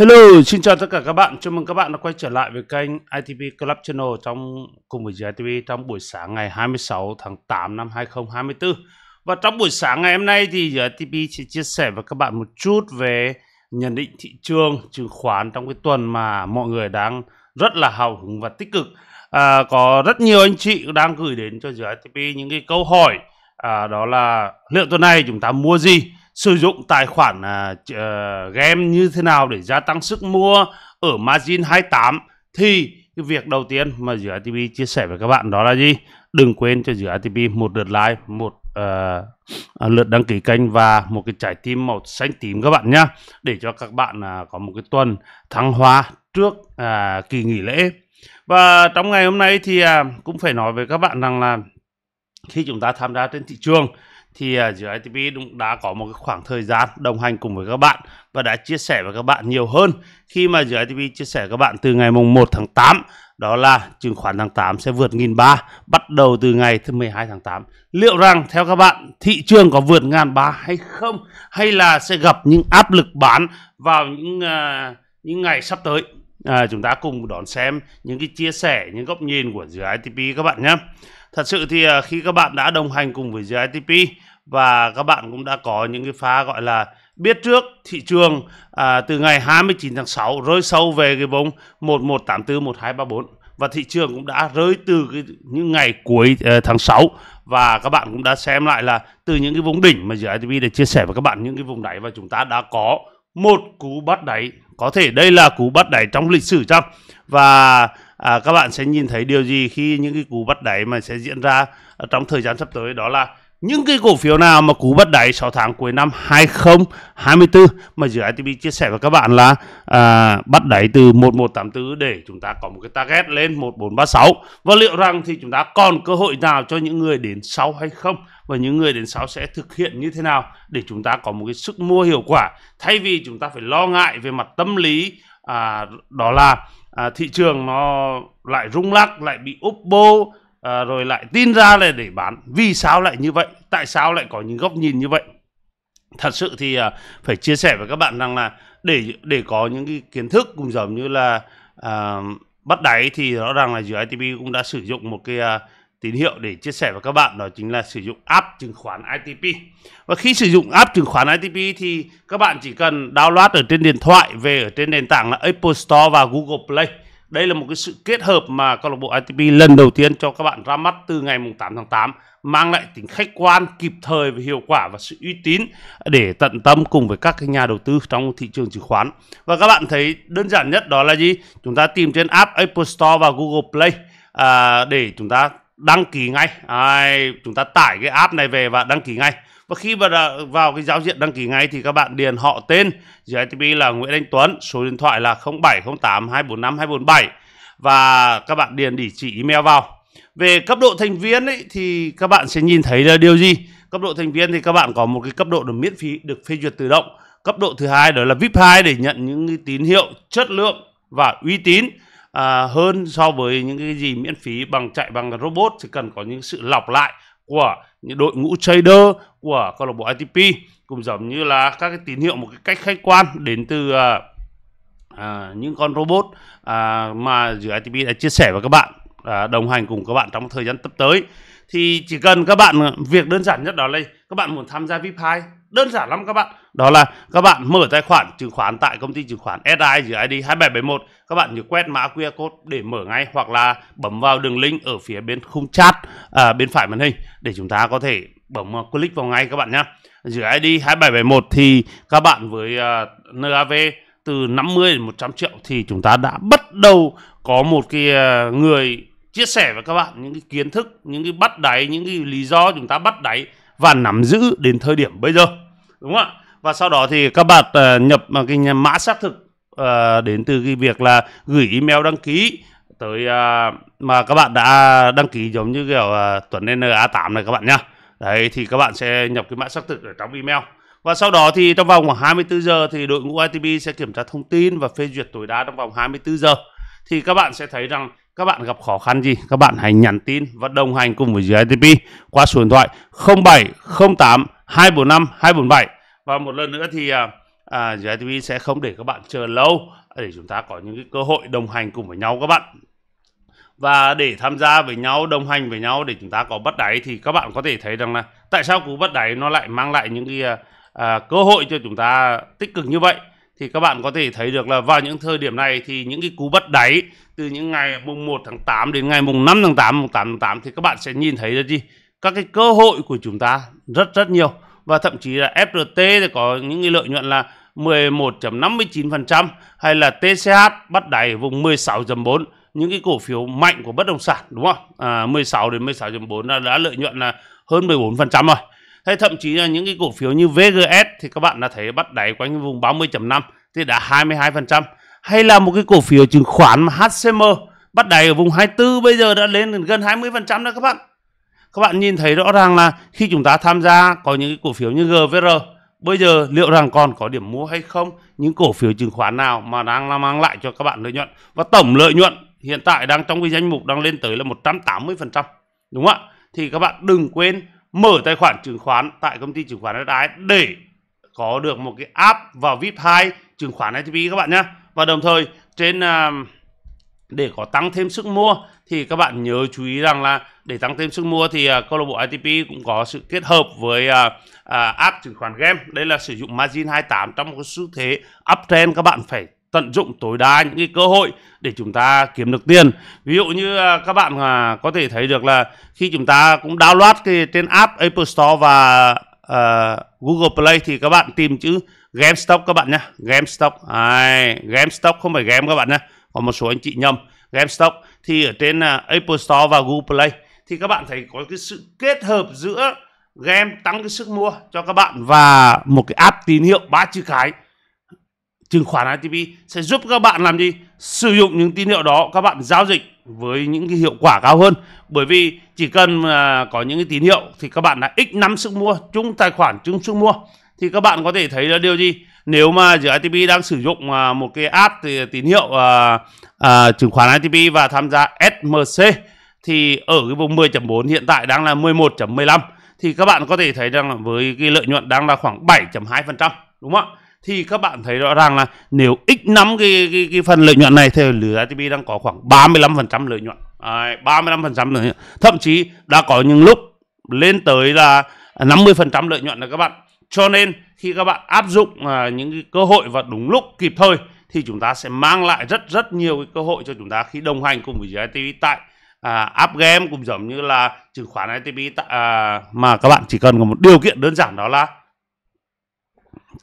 Hello, xin chào tất cả các bạn. Chào mừng các bạn đã quay trở lại với kênh ITV Club Channel trong cùng với ITV trong buổi sáng ngày 26 tháng 8 năm 2024. Và trong buổi sáng ngày hôm nay thì ITV sẽ chia sẻ với các bạn một chút về nhận định thị trường chứng khoán trong cái tuần mà mọi người đang rất là hào hứng và tích cực. À, có rất nhiều anh chị đang gửi đến cho ITV những cái câu hỏi à, đó là liệu tuần này chúng ta mua gì? sử dụng tài khoản uh, game như thế nào để gia tăng sức mua ở margin 28 thì cái việc đầu tiên mà giữa ATP chia sẻ với các bạn đó là gì? Đừng quên cho giữa ATP một lượt like, một uh, lượt đăng ký kênh và một cái trái tim màu xanh tím các bạn nhá để cho các bạn uh, có một cái tuần thăng hoa trước uh, kỳ nghỉ lễ. Và trong ngày hôm nay thì uh, cũng phải nói với các bạn rằng là khi chúng ta tham gia trên thị trường thì à, dự ITP cũng đã có một cái khoảng thời gian đồng hành cùng với các bạn và đã chia sẻ với các bạn nhiều hơn khi mà dự ITP chia sẻ với các bạn từ ngày mùng 1 tháng 8 đó là chứng khoán tháng 8 sẽ vượt nghìn ba bắt đầu từ ngày thứ 12 tháng 8. Liệu rằng theo các bạn thị trường có vượt ngàn ba hay không hay là sẽ gặp những áp lực bán vào những uh, những ngày sắp tới? À, chúng ta cùng đón xem những cái chia sẻ, những góc nhìn của dự ITP các bạn nhé. Thật sự thì à, khi các bạn đã đồng hành cùng với dự và các bạn cũng đã có những cái pha gọi là biết trước thị trường à, từ ngày 29 tháng 6 rơi sâu về cái vùng 1184 1234 và thị trường cũng đã rơi từ cái, những ngày cuối uh, tháng 6 và các bạn cũng đã xem lại là từ những cái vùng đỉnh mà dự ITV để chia sẻ với các bạn những cái vùng đáy và chúng ta đã có một cú bắt đáy có thể đây là cú bắt đáy trong lịch sử chăng và à, các bạn sẽ nhìn thấy điều gì khi những cái cú bắt đáy mà sẽ diễn ra trong thời gian sắp tới đó là những cái cổ phiếu nào mà cú bắt đáy 6 tháng cuối năm 2024 mà dự ITB chia sẻ với các bạn là à, bắt đáy từ 1184 để chúng ta có một cái target lên 1436 và liệu rằng thì chúng ta còn cơ hội nào cho những người đến sau hay không và những người đến sau sẽ thực hiện như thế nào để chúng ta có một cái sức mua hiệu quả thay vì chúng ta phải lo ngại về mặt tâm lý à, đó là à, thị trường nó lại rung lắc lại bị úp bô à, rồi lại tin ra là để bán vì sao lại như vậy tại sao lại có những góc nhìn như vậy thật sự thì à, phải chia sẻ với các bạn rằng là để để có những cái kiến thức cũng giống như là à, bắt đáy thì rõ ràng là itp cũng đã sử dụng một cái à, tín hiệu để chia sẻ với các bạn đó chính là sử dụng app chứng khoán ITP. Và khi sử dụng app chứng khoán ITP thì các bạn chỉ cần download ở trên điện thoại về ở trên nền tảng là Apple Store và Google Play. Đây là một cái sự kết hợp mà câu lạc bộ ITP lần đầu tiên cho các bạn ra mắt từ ngày mùng 8 tháng 8 mang lại tính khách quan, kịp thời và hiệu quả và sự uy tín để tận tâm cùng với các nhà đầu tư trong thị trường chứng khoán. Và các bạn thấy đơn giản nhất đó là gì? Chúng ta tìm trên app Apple Store và Google Play à, để chúng ta đăng ký ngay à, chúng ta tải cái app này về và đăng ký ngay và khi vào vào cái giao diện đăng ký ngay thì các bạn điền họ tên dưới là Nguyễn Anh Tuấn số điện thoại là 0708 245 247 và các bạn điền địa chỉ email vào về cấp độ thành viên ấy, thì các bạn sẽ nhìn thấy là điều gì cấp độ thành viên thì các bạn có một cái cấp độ được miễn phí được phê duyệt tự động cấp độ thứ hai đó là VIP 2 để nhận những tín hiệu chất lượng và uy tín à, hơn so với những cái gì miễn phí bằng chạy bằng robot thì cần có những sự lọc lại của những đội ngũ trader của câu lạc bộ ITP cũng giống như là các cái tín hiệu một cái cách khách quan đến từ à, à, những con robot à, mà dự ITP đã chia sẻ với các bạn à, đồng hành cùng các bạn trong thời gian sắp tới thì chỉ cần các bạn à, việc đơn giản nhất đó là các bạn muốn tham gia VIP 2 đơn giản lắm các bạn đó là các bạn mở tài khoản chứng khoán tại công ty chứng khoán SI dưới ID 2771 các bạn nhớ quét mã QR code để mở ngay hoặc là bấm vào đường link ở phía bên khung chat à, bên phải màn hình để chúng ta có thể bấm à, click vào ngay các bạn nhé dưới ID 2771 thì các bạn với uh, à, NAV từ 50 đến 100 triệu thì chúng ta đã bắt đầu có một cái uh, người chia sẻ với các bạn những cái kiến thức những cái bắt đáy những cái lý do chúng ta bắt đáy và nắm giữ đến thời điểm bây giờ đúng không ạ và sau đó thì các bạn uh, nhập cái mã xác thực uh, đến từ cái việc là gửi email đăng ký tới uh, mà các bạn đã đăng ký giống như kiểu uh, à, tuần NA8 này các bạn nhá. Đấy thì các bạn sẽ nhập cái mã xác thực ở trong email. Và sau đó thì trong vòng khoảng 24 giờ thì đội ngũ ITB sẽ kiểm tra thông tin và phê duyệt tối đa trong vòng 24 giờ. Thì các bạn sẽ thấy rằng các bạn gặp khó khăn gì các bạn hãy nhắn tin và đồng hành cùng với GITP qua số điện thoại 0708 245 247 và một lần nữa thì à, à GITP sẽ không để các bạn chờ lâu để chúng ta có những cái cơ hội đồng hành cùng với nhau các bạn và để tham gia với nhau đồng hành với nhau để chúng ta có bắt đáy thì các bạn có thể thấy rằng là tại sao cú bắt đáy nó lại mang lại những cái à, à cơ hội cho chúng ta tích cực như vậy thì các bạn có thể thấy được là vào những thời điểm này thì những cái cú bắt đáy từ những ngày mùng 1 tháng 8 đến ngày mùng 5 tháng 8, mùng 8 tháng 8 thì các bạn sẽ nhìn thấy là gì? Các cái cơ hội của chúng ta rất rất nhiều và thậm chí là FRT thì có những cái lợi nhuận là 11.59% hay là TCH bắt đáy vùng 16.4 những cái cổ phiếu mạnh của bất động sản đúng không? À, 16 đến 16.4 là đã lợi nhuận là hơn 14% rồi hay thậm chí là những cái cổ phiếu như VGS thì các bạn đã thấy bắt đáy quanh vùng 30.5 thì đã 22% hay là một cái cổ phiếu chứng khoán mà HCM bắt đáy ở vùng 24 bây giờ đã lên gần 20% đó các bạn các bạn nhìn thấy rõ ràng là khi chúng ta tham gia có những cái cổ phiếu như GVR bây giờ liệu rằng còn có điểm mua hay không những cổ phiếu chứng khoán nào mà đang mang lại cho các bạn lợi nhuận và tổng lợi nhuận hiện tại đang trong cái danh mục đang lên tới là 180% đúng không ạ thì các bạn đừng quên mở tài khoản chứng khoán tại công ty chứng khoán đất để có được một cái app vào VIP 2 chứng khoán ITP các bạn nhé. Và đồng thời trên à, để có tăng thêm sức mua thì các bạn nhớ chú ý rằng là để tăng thêm sức mua thì à, câu lạc bộ ITP cũng có sự kết hợp với à, app chứng khoán game. Đây là sử dụng margin 28 trong một xu thế uptrend các bạn phải tận dụng tối đa những cái cơ hội để chúng ta kiếm được tiền ví dụ như à, các bạn à, có thể thấy được là khi chúng ta cũng download cái trên app Apple Store và uh, Google Play thì các bạn tìm chữ GameStop các bạn nhé GameStop à, GameStop không phải game các bạn nhé còn một số anh chị nhầm GameStop thì ở trên uh, Apple Store và Google Play thì các bạn thấy có cái sự kết hợp giữa game tăng cái sức mua cho các bạn và một cái app tín hiệu ba chữ cái chứng khoán ITP sẽ giúp các bạn làm gì? Sử dụng những tín hiệu đó các bạn giao dịch với những cái hiệu quả cao hơn bởi vì chỉ cần uh, có những cái tín hiệu thì các bạn đã x năm sức mua chung tài khoản chung sức mua thì các bạn có thể thấy là điều gì nếu mà dự ITP đang sử dụng uh, một cái app thì tín hiệu uh, uh, chứng khoán ITP và tham gia SMC thì ở cái vùng 10.4 hiện tại đang là 11.15 thì các bạn có thể thấy rằng là với cái lợi nhuận đang là khoảng 7.2% đúng không ạ? thì các bạn thấy rõ ràng là nếu x nắm cái, cái, cái phần lợi nhuận này thì lửa ITP đang có khoảng 35% lợi nhuận à, 35% lợi nhuận thậm chí đã có những lúc lên tới là 50% lợi nhuận này các bạn cho nên khi các bạn áp dụng à, những cái cơ hội và đúng lúc kịp thời thì chúng ta sẽ mang lại rất rất nhiều cái cơ hội cho chúng ta khi đồng hành cùng với ITP tại à, app game cũng giống như là chứng khoán ITP tại, à, mà các bạn chỉ cần có một điều kiện đơn giản đó là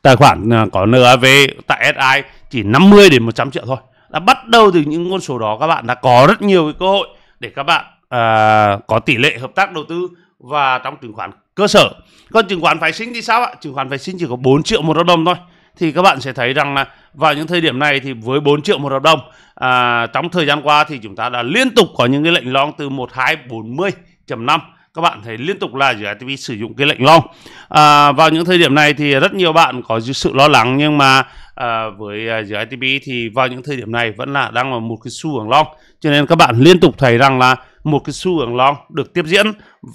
tài khoản à, có NAV tại SI chỉ 50 đến 100 triệu thôi là bắt đầu từ những con số đó các bạn đã có rất nhiều cái cơ hội để các bạn à, có tỷ lệ hợp tác đầu tư và trong chứng khoán cơ sở còn chứng khoán phái sinh thì sao ạ chứng khoán phái sinh chỉ có 4 triệu một hợp đồng thôi thì các bạn sẽ thấy rằng là vào những thời điểm này thì với 4 triệu một hợp đồng à, trong thời gian qua thì chúng ta đã liên tục có những cái lệnh long từ 1240.5 các bạn thấy liên tục là dự sử dụng cái lệnh long à, vào những thời điểm này thì rất nhiều bạn có sự lo lắng nhưng mà à, với dự à, thì vào những thời điểm này vẫn là đang là một cái xu hướng long cho nên các bạn liên tục thấy rằng là một cái xu hướng long được tiếp diễn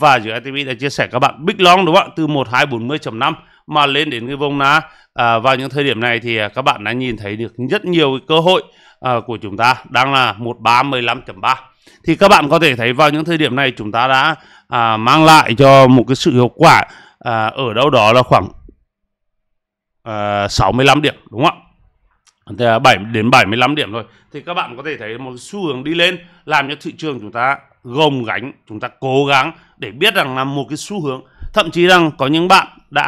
và dự đã chia sẻ các bạn big long đúng không ạ từ 1240.5 mà lên đến cái vùng là à, vào những thời điểm này thì à, các bạn đã nhìn thấy được rất nhiều cái cơ hội à, của chúng ta đang là 1315.3 thì các bạn có thể thấy vào những thời điểm này chúng ta đã à, mang lại cho một cái sự hiệu quả à, ở đâu đó là khoảng à, 65 điểm đúng không ạ? Thì 7 đến 75 điểm thôi thì các bạn có thể thấy một xu hướng đi lên làm cho thị trường chúng ta gồng gánh chúng ta cố gắng để biết rằng là một cái xu hướng thậm chí rằng có những bạn đã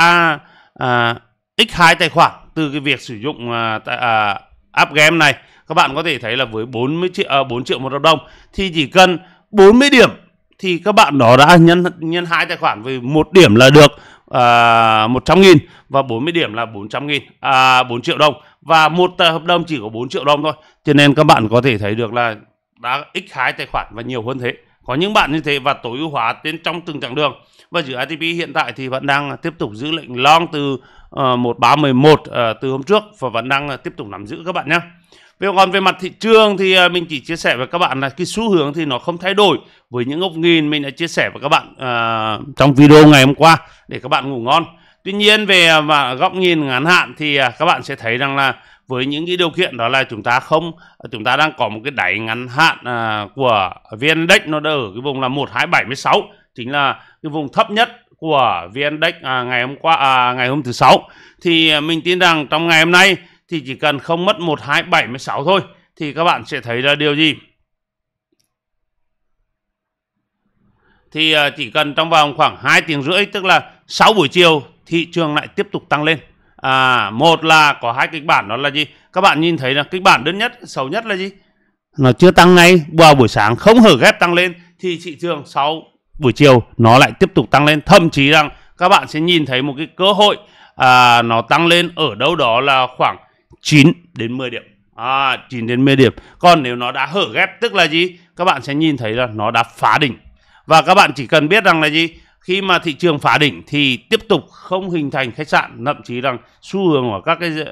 à, x2 tài khoản từ cái việc sử dụng à, à, app game này các bạn có thể thấy là với 40 triệu à, 4 triệu một hợp đồng thì chỉ cần 40 điểm thì các bạn đó đã nhân nhân hai tài khoản với một điểm là được à, 100 nghìn và 40 điểm là 400 nghìn à, 4 triệu đồng và một tờ hợp đồng chỉ có 4 triệu đồng thôi cho nên các bạn có thể thấy được là đã x hai tài khoản và nhiều hơn thế có những bạn như thế và tối ưu hóa đến trong từng chặng đường và dự ATP hiện tại thì vẫn đang tiếp tục giữ lệnh long từ uh, 1311 uh, từ hôm trước và vẫn đang tiếp tục nắm giữ các bạn nhé Vậy còn về mặt thị trường thì à, mình chỉ chia sẻ với các bạn là cái xu hướng thì nó không thay đổi với những góc nhìn mình đã chia sẻ với các bạn uh, trong video ngày hôm qua để các bạn ngủ ngon. Tuy nhiên về à, mà góc nhìn ngắn hạn thì các bạn sẽ thấy rằng là với những cái điều kiện đó là chúng ta không chúng ta đang có một cái đáy ngắn hạn uh, của VN Index nó đã ở cái vùng là 1276 chính là cái vùng thấp nhất của VN Index uh, ngày hôm qua uh, ngày hôm thứ sáu thì mình tin rằng trong ngày hôm nay thì chỉ cần không mất 1, 2, 76 thôi thì các bạn sẽ thấy là điều gì? Thì à, chỉ cần trong vòng khoảng 2 tiếng rưỡi tức là 6 buổi chiều thị trường lại tiếp tục tăng lên. À, một là có hai kịch bản đó là gì? Các bạn nhìn thấy là kịch bản đơn nhất, xấu nhất là gì? Nó chưa tăng ngay vào buổi sáng không hở ghép tăng lên thì thị trường 6 buổi chiều nó lại tiếp tục tăng lên. Thậm chí rằng các bạn sẽ nhìn thấy một cái cơ hội à, nó tăng lên ở đâu đó là khoảng 9 đến 10 điểm. À, 9 đến 10 điểm. Còn nếu nó đã hở ghép tức là gì? Các bạn sẽ nhìn thấy là nó đã phá đỉnh. Và các bạn chỉ cần biết rằng là gì? Khi mà thị trường phá đỉnh thì tiếp tục không hình thành khách sạn, thậm chí rằng xu hướng của các cái uh,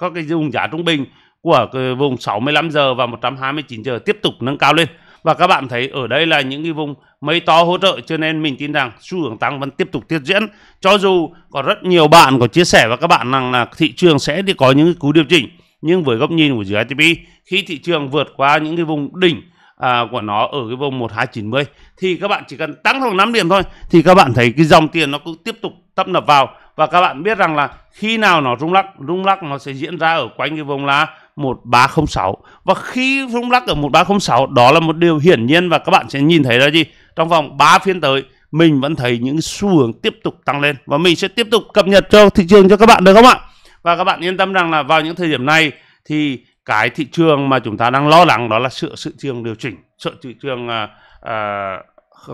các cái vùng giá trung bình của vùng 65 giờ và 129 giờ tiếp tục nâng cao lên và các bạn thấy ở đây là những cái vùng mây to hỗ trợ cho nên mình tin rằng xu hướng tăng vẫn tiếp tục tiếp diễn cho dù có rất nhiều bạn có chia sẻ và các bạn rằng là thị trường sẽ thì có những cú điều chỉnh nhưng với góc nhìn của dự ITP khi thị trường vượt qua những cái vùng đỉnh à, của nó ở cái vùng 1290 thì các bạn chỉ cần tăng khoảng 5 điểm thôi thì các bạn thấy cái dòng tiền nó cứ tiếp tục tấp nập vào và các bạn biết rằng là khi nào nó rung lắc rung lắc nó sẽ diễn ra ở quanh cái vùng là 1306 và khi rung lắc ở 1306 đó là một điều hiển nhiên và các bạn sẽ nhìn thấy là gì trong vòng 3 phiên tới mình vẫn thấy những xu hướng tiếp tục tăng lên và mình sẽ tiếp tục cập nhật cho thị trường cho các bạn được không ạ và các bạn yên tâm rằng là vào những thời điểm này thì cái thị trường mà chúng ta đang lo lắng đó là sự sự trường điều chỉnh sợ thị trường à, à,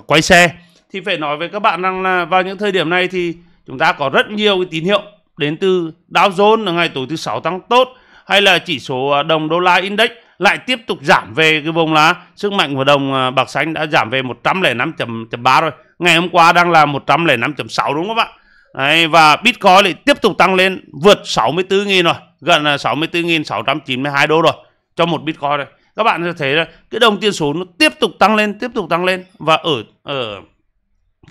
quay xe thì phải nói với các bạn rằng là vào những thời điểm này thì chúng ta có rất nhiều cái tín hiệu đến từ Dow Jones là ngày tối thứ sáu tăng tốt hay là chỉ số à, đồng đô la index lại tiếp tục giảm về cái vùng là sức mạnh của đồng à, bạc xanh đã giảm về 105.3 rồi. Ngày hôm qua đang là 105.6 đúng không ạ? Đấy, và Bitcoin lại tiếp tục tăng lên vượt 64.000 rồi, gần 64.692 đô rồi cho một Bitcoin rồi. Các bạn sẽ thấy là cái đồng tiền số nó tiếp tục tăng lên, tiếp tục tăng lên và ở ở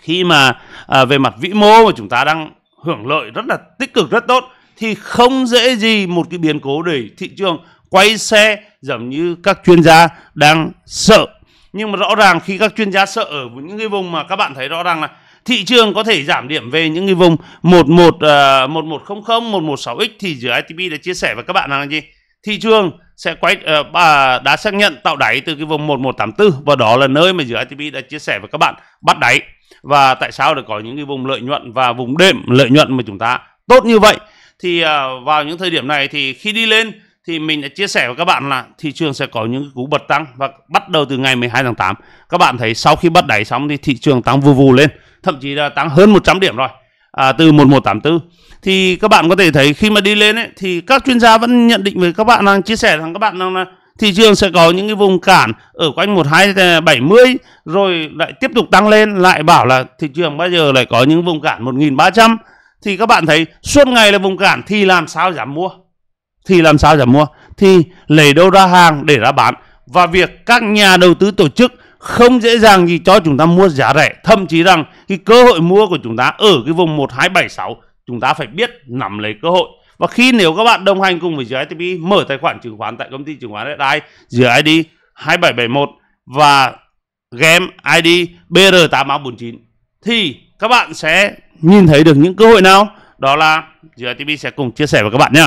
khi mà à, về mặt vĩ mô mà chúng ta đang hưởng lợi rất là tích cực rất tốt thì không dễ gì một cái biến cố để thị trường quay xe giống như các chuyên gia đang sợ nhưng mà rõ ràng khi các chuyên gia sợ ở những cái vùng mà các bạn thấy rõ ràng là thị trường có thể giảm điểm về những cái vùng 11 uh, 1100 116x thì giữa itp đã chia sẻ với các bạn là gì thị trường sẽ quay uh, đã xác nhận tạo đáy từ cái vùng 1184 và đó là nơi mà giữa itp đã chia sẻ với các bạn bắt đáy và tại sao để có những cái vùng lợi nhuận và vùng đệm lợi nhuận mà chúng ta tốt như vậy thì uh, vào những thời điểm này thì khi đi lên thì mình đã chia sẻ với các bạn là thị trường sẽ có những cú bật tăng và bắt đầu từ ngày 12 tháng 8 các bạn thấy sau khi bắt đáy xong thì thị trường tăng vù vù lên thậm chí là tăng hơn 100 điểm rồi à, từ 1184 thì các bạn có thể thấy khi mà đi lên ấy, thì các chuyên gia vẫn nhận định với các bạn đang chia sẻ rằng các bạn đang là thị trường sẽ có những cái vùng cản ở quanh 1270 à, rồi lại tiếp tục tăng lên lại bảo là thị trường bây giờ lại có những vùng cản 1300 thì các bạn thấy suốt ngày là vùng cản thì làm sao giảm mua thì làm sao giảm mua thì lấy đâu ra hàng để ra bán và việc các nhà đầu tư tổ chức không dễ dàng gì cho chúng ta mua giá rẻ thậm chí rằng cái cơ hội mua của chúng ta ở cái vùng 1276 chúng ta phải biết nắm lấy cơ hội và khi nếu các bạn đồng hành cùng với dự mở tài khoản chứng khoán tại công ty chứng khoán Red Eye dự ID 2771 và game ID BR8349 thì các bạn sẽ nhìn thấy được những cơ hội nào đó là GTV sẽ cùng chia sẻ với các bạn nhé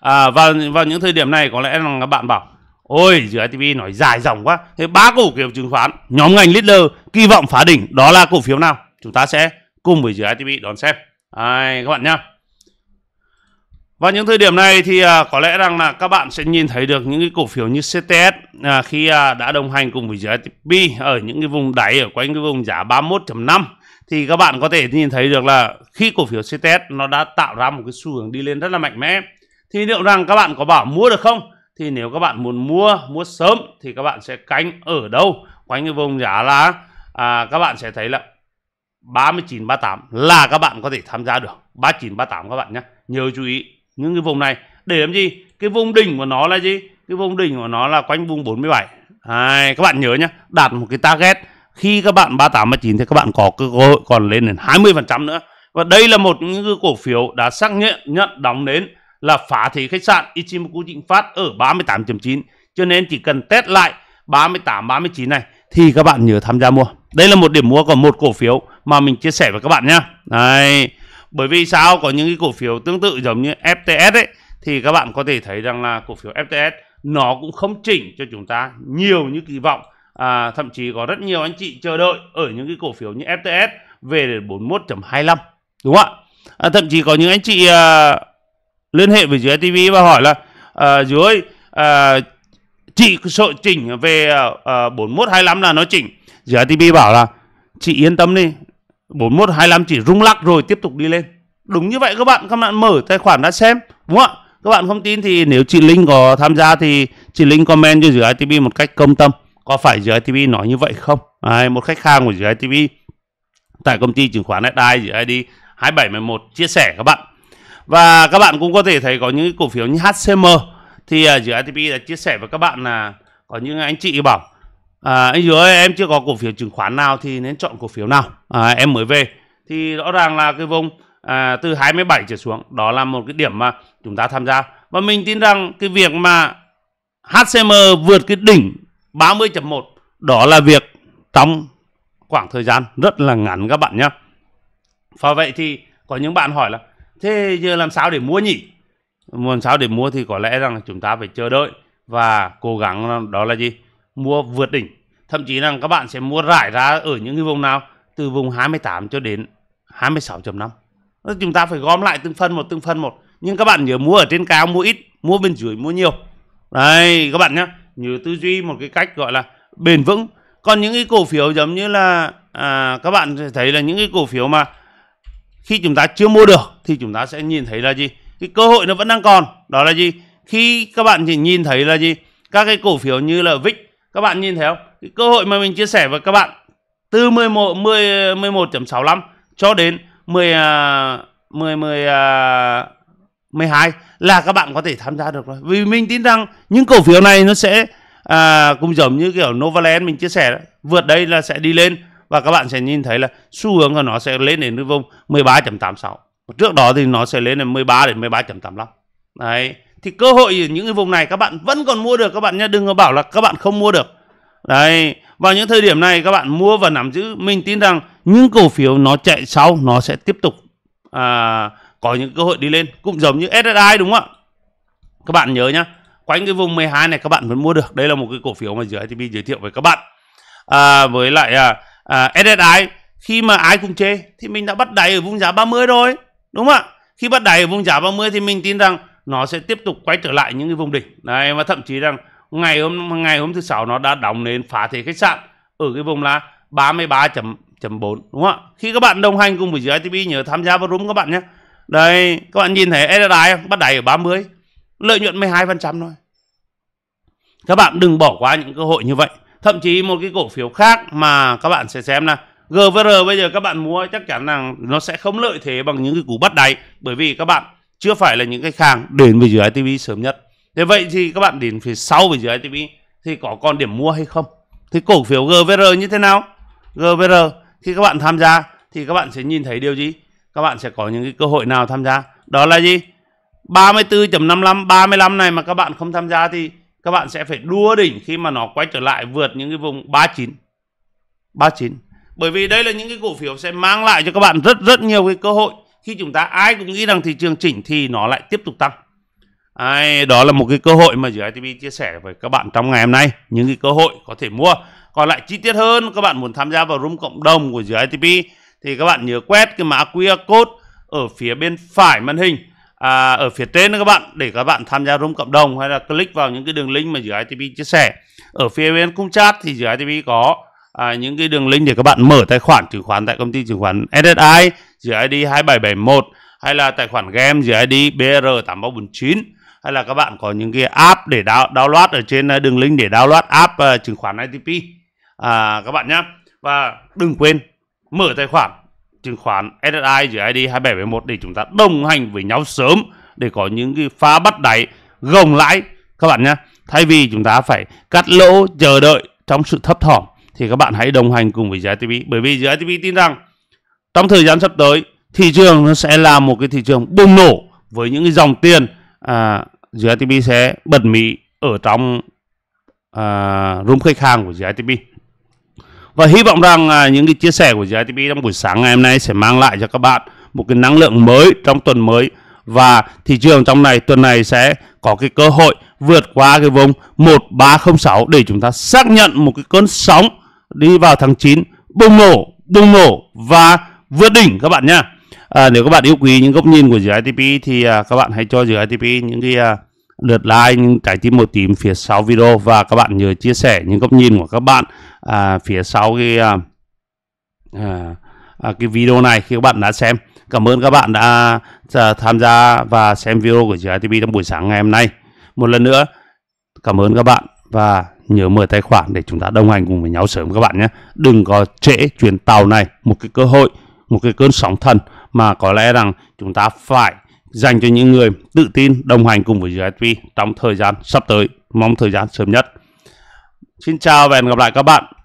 à, và vào những thời điểm này có lẽ là các bạn bảo ôi GTV nói dài dòng quá thế ba cổ phiếu chứng khoán nhóm ngành leader kỳ vọng phá đỉnh đó là cổ phiếu nào chúng ta sẽ cùng với GTV đón xem à, các bạn nhé và những thời điểm này thì à, có lẽ rằng là các bạn sẽ nhìn thấy được những cái cổ phiếu như CTS à, khi à, đã đồng hành cùng với GTP ở những cái vùng đáy ở quanh cái vùng giá 31.5 thì các bạn có thể nhìn thấy được là khi cổ phiếu CTS nó đã tạo ra một cái xu hướng đi lên rất là mạnh mẽ thì liệu rằng các bạn có bảo mua được không thì nếu các bạn muốn mua mua sớm thì các bạn sẽ cánh ở đâu quanh cái vùng giá là à, các bạn sẽ thấy là 39 38 là các bạn có thể tham gia được 39 38 các bạn nhé nhớ chú ý những cái vùng này để làm gì cái vùng đỉnh của nó là gì cái vùng đỉnh của nó là quanh vùng 47 à, các bạn nhớ nhé đạt một cái target khi các bạn 38 39 thì các bạn có cơ hội còn lên đến 20% nữa. Và đây là một những cổ phiếu đã xác nhận nhận đóng đến là phá thế khách sạn Ichimoku Trịnh Phát ở 38.9 cho nên chỉ cần test lại 38 39 này thì các bạn nhớ tham gia mua. Đây là một điểm mua của một cổ phiếu mà mình chia sẻ với các bạn nhé. Đấy. Bởi vì sao có những cái cổ phiếu tương tự giống như FTS ấy thì các bạn có thể thấy rằng là cổ phiếu FTS nó cũng không chỉnh cho chúng ta nhiều như kỳ vọng à, thậm chí có rất nhiều anh chị chờ đợi ở những cái cổ phiếu như FTS về đến 41.25 đúng không ạ à, thậm chí có những anh chị à, liên hệ với dưới TV và hỏi là à, dưới à, chị sợ chỉnh về à, 4125 à, là nó chỉnh dưới TV bảo là chị yên tâm đi 4125 chỉ rung lắc rồi tiếp tục đi lên đúng như vậy các bạn các bạn mở tài khoản đã xem đúng không ạ các bạn không tin thì nếu chị Linh có tham gia thì chị Linh comment cho dưới ITB một cách công tâm có phải GITB nói như vậy không à, một khách hàng của GITB tại công ty chứng khoán SI GID 2711 chia sẻ các bạn và các bạn cũng có thể thấy có những cổ phiếu như HCM thì uh, à, GITB đã chia sẻ với các bạn là có những anh chị bảo à, anh dưới ơi, em chưa có cổ phiếu chứng khoán nào thì nên chọn cổ phiếu nào à, em mới về thì rõ ràng là cái vùng à, từ 27 trở xuống đó là một cái điểm mà chúng ta tham gia và mình tin rằng cái việc mà HCM vượt cái đỉnh 30.1 đó là việc trong khoảng thời gian rất là ngắn các bạn nhé. Và vậy thì có những bạn hỏi là thế giờ làm sao để mua nhỉ? Làm sao để mua thì có lẽ rằng chúng ta phải chờ đợi và cố gắng đó là gì? Mua vượt đỉnh. Thậm chí rằng các bạn sẽ mua rải ra ở những cái vùng nào? Từ vùng 28 cho đến 26.5. Chúng ta phải gom lại từng phần một từng phần một. Nhưng các bạn nhớ mua ở trên cao mua ít, mua bên dưới mua nhiều. Đây các bạn nhé như tư duy một cái cách gọi là bền vững còn những cái cổ phiếu giống như là à, các bạn sẽ thấy là những cái cổ phiếu mà khi chúng ta chưa mua được thì chúng ta sẽ nhìn thấy là gì cái cơ hội nó vẫn đang còn đó là gì khi các bạn chỉ nhìn thấy là gì các cái cổ phiếu như là VIX các bạn nhìn thấy không cái cơ hội mà mình chia sẻ với các bạn từ 11 10 11.65 cho đến 10 10 10 12 là các bạn có thể tham gia được rồi. Vì mình tin rằng những cổ phiếu này nó sẽ à, cũng giống như kiểu Novaland mình chia sẻ đấy. Vượt đây là sẽ đi lên và các bạn sẽ nhìn thấy là xu hướng của nó sẽ lên đến vùng 13.86. Trước đó thì nó sẽ lên đến 13 đến 13.85. Đấy. Thì cơ hội những cái vùng này các bạn vẫn còn mua được các bạn nhé. Đừng có bảo là các bạn không mua được. Đấy. Vào những thời điểm này các bạn mua và nắm giữ. Mình tin rằng những cổ phiếu nó chạy sau nó sẽ tiếp tục à, có những cơ hội đi lên cũng giống như SSI đúng không ạ các bạn nhớ nhá quanh cái vùng 12 này các bạn vẫn mua được đây là một cái cổ phiếu mà dưới ITB giới thiệu với các bạn à, với lại à, à, SSI khi mà ai cũng chê thì mình đã bắt đáy ở vùng giá 30 rồi đúng không ạ khi bắt đáy ở vùng giá 30 thì mình tin rằng nó sẽ tiếp tục quay trở lại những cái vùng đỉnh này và thậm chí rằng ngày hôm ngày hôm thứ sáu nó đã đóng đến phá thế khách sạn ở cái vùng là 33.4 đúng không ạ khi các bạn đồng hành cùng với dưới ITB nhớ tham gia vào room các bạn nhé đây các bạn nhìn thấy SSI Bắt đáy ở 30, lợi nhuận 12% thôi. Các bạn đừng bỏ qua những cơ hội như vậy. Thậm chí một cái cổ phiếu khác mà các bạn sẽ xem là GVR bây giờ các bạn mua chắc chắn là nó sẽ không lợi thế bằng những cái cú bắt đáy bởi vì các bạn chưa phải là những cái hàng đến với dưới ITV sớm nhất. Thế vậy thì các bạn đến phía sau với dưới ITV thì có còn điểm mua hay không? Thì cổ phiếu GVR như thế nào? GVR khi các bạn tham gia thì các bạn sẽ nhìn thấy điều gì? các bạn sẽ có những cái cơ hội nào tham gia đó là gì 34.55 35 này mà các bạn không tham gia thì các bạn sẽ phải đua đỉnh khi mà nó quay trở lại vượt những cái vùng 39 39 bởi vì đây là những cái cổ phiếu sẽ mang lại cho các bạn rất rất nhiều cái cơ hội khi chúng ta ai cũng nghĩ rằng thị trường chỉnh thì nó lại tiếp tục tăng Ai, đó là một cái cơ hội mà dự ITB chia sẻ với các bạn trong ngày hôm nay những cái cơ hội có thể mua còn lại chi tiết hơn các bạn muốn tham gia vào room cộng đồng của dự ITB thì các bạn nhớ quét cái mã QR code ở phía bên phải màn hình à, ở phía trên đó các bạn để các bạn tham gia room cộng đồng hay là click vào những cái đường link mà dự ITP chia sẻ ở phía bên cung chat thì dự ITP có à, những cái đường link để các bạn mở tài khoản chứng khoán tại công ty chứng khoán SSI dự ID 2771 hay là tài khoản game dự ID BR8349 hay là các bạn có những cái app để download ở trên à, đường link để download app uh, chứng khoán ITP à, các bạn nhé và đừng quên mở tài khoản chứng khoán SSI dưới ID 2771 để chúng ta đồng hành với nhau sớm để có những cái phá bắt đáy gồng lãi các bạn nhé. Thay vì chúng ta phải cắt lỗ chờ đợi trong sự thấp thỏm thì các bạn hãy đồng hành cùng với GITB bởi vì GITB tin rằng trong thời gian sắp tới thị trường nó sẽ là một cái thị trường bùng nổ với những cái dòng tiền à, GITB sẽ bật mí ở trong à, room khách hàng của GITB và hy vọng rằng à, những cái chia sẻ của GITB trong buổi sáng ngày hôm nay sẽ mang lại cho các bạn một cái năng lượng mới trong tuần mới và thị trường trong này tuần này sẽ có cái cơ hội vượt qua cái vùng 1306 để chúng ta xác nhận một cái cơn sóng đi vào tháng 9 bùng nổ, bùng nổ và vượt đỉnh các bạn nhá. À, nếu các bạn yêu quý những góc nhìn của GITP thì à, các bạn hãy cho GITP những cái à, lượt like những trái tim màu tím phía sau video và các bạn nhớ chia sẻ những góc nhìn của các bạn à, phía sau cái à, à, à cái video này khi các bạn đã xem cảm ơn các bạn đã à, tham gia và xem video của GI TV trong buổi sáng ngày hôm nay một lần nữa cảm ơn các bạn và nhớ mở tài khoản để chúng ta đồng hành cùng với nhau sớm các bạn nhé đừng có trễ chuyến tàu này một cái cơ hội một cái cơn sóng thần mà có lẽ rằng chúng ta phải dành cho những người tự tin đồng hành cùng với GSP trong thời gian sắp tới. Mong thời gian sớm nhất. Xin chào và hẹn gặp lại các bạn